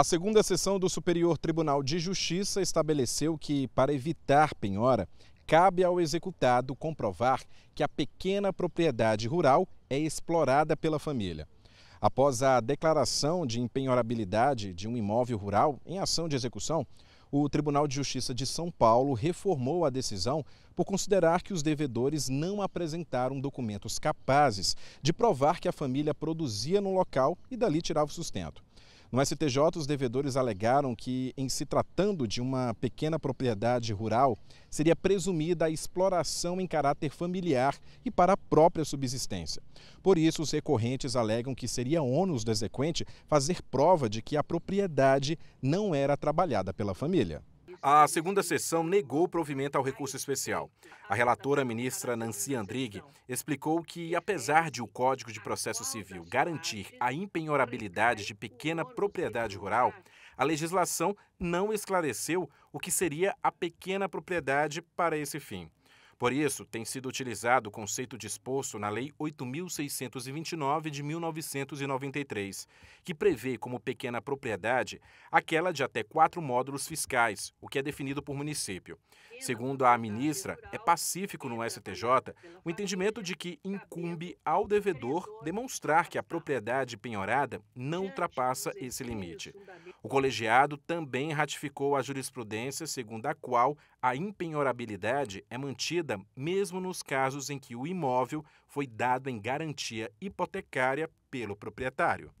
A segunda sessão do Superior Tribunal de Justiça estabeleceu que, para evitar penhora, cabe ao executado comprovar que a pequena propriedade rural é explorada pela família. Após a declaração de empenhorabilidade de um imóvel rural em ação de execução, o Tribunal de Justiça de São Paulo reformou a decisão por considerar que os devedores não apresentaram documentos capazes de provar que a família produzia no local e dali tirava o sustento. No STJ, os devedores alegaram que, em se tratando de uma pequena propriedade rural, seria presumida a exploração em caráter familiar e para a própria subsistência. Por isso, os recorrentes alegam que seria ônus do exequente fazer prova de que a propriedade não era trabalhada pela família. A segunda sessão negou provimento ao recurso especial. A relatora, ministra Nancy Andrighi, explicou que, apesar de o Código de Processo Civil garantir a impenhorabilidade de pequena propriedade rural, a legislação não esclareceu o que seria a pequena propriedade para esse fim. Por isso, tem sido utilizado o conceito disposto na Lei 8.629 de 1993, que prevê como pequena propriedade aquela de até quatro módulos fiscais, o que é definido por município. Segundo a ministra, é pacífico no STJ o entendimento de que incumbe ao devedor demonstrar que a propriedade penhorada não ultrapassa esse limite. O colegiado também ratificou a jurisprudência segundo a qual a impenhorabilidade é mantida mesmo nos casos em que o imóvel foi dado em garantia hipotecária pelo proprietário.